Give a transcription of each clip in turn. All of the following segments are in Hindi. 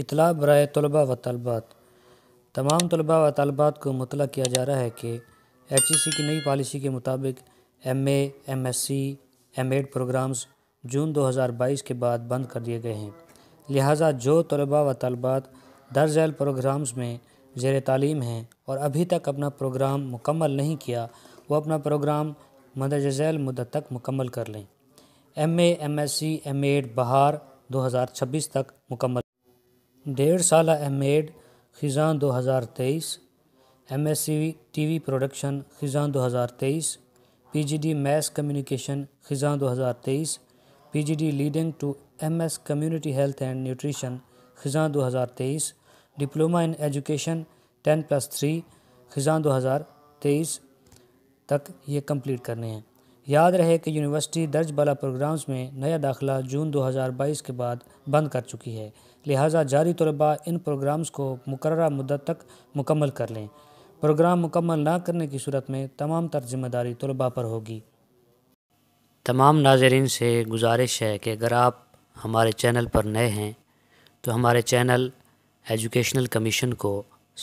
इतला बरए तलबा व तलबात तमाम तलबा व तलबात को मुतल किया जा रहा है कि एच ई सी की नई पॉलिसी के मुताबिक M M S C M Ed programs जून दो हज़ार बाईस के बाद बंद कर दिए गए हैं लिहाजा जो तलबा व तलबात दर्ज ऐल प्रोग्राम्स में जेर तालीम हैं और अभी तक अपना प्रोग्राम मुकम्मल नहीं किया वह अपना प्रोग्राम मदरज झैल मुदत तक मुकम्मल कर लें M M S C M Ed बहार दो हज़ार छब्बीस तक मुकम्मल डेढ़ साल अहमेड ख़िज़ाँ 2023 एमएससी टीवी प्रोडक्शन पी 2023 पीजीडी मैस कम्युनिकेशन पी 2023 PGD leading to MS community health and nutrition हज़ार 2023 diploma in education 10 plus three हज़ार 2023 तक ये कंप्लीट करने हैं याद रहे कि यूनिवर्सिटी दर्ज बाला प्रोग्राम्स में नया दाखिला जून 2022 के बाद बंद कर चुकी है लिहाजा जारी तलबा इन प्रोग्राम्स को मुकर मुद्दत तक मुकम्मल कर लें प्रोग्राम मुकम्मल ना करने की सूरत में तमाम तर जिम्मेदारी तलबा पर होगी तमाम नाजरन से गुजारिश है कि अगर आप हमारे चैनल पर नए हैं तो हमारे चैनल एजुकेशनल कमीशन को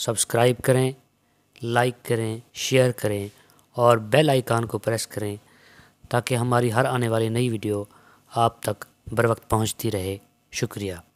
सब्सक्राइब करें लाइक करें शेयर करें और बेल आइकान को प्रेस करें ताकि हमारी हर आने वाली नई वीडियो आप तक बर वक्त पहुँचती रहे शुक्रिया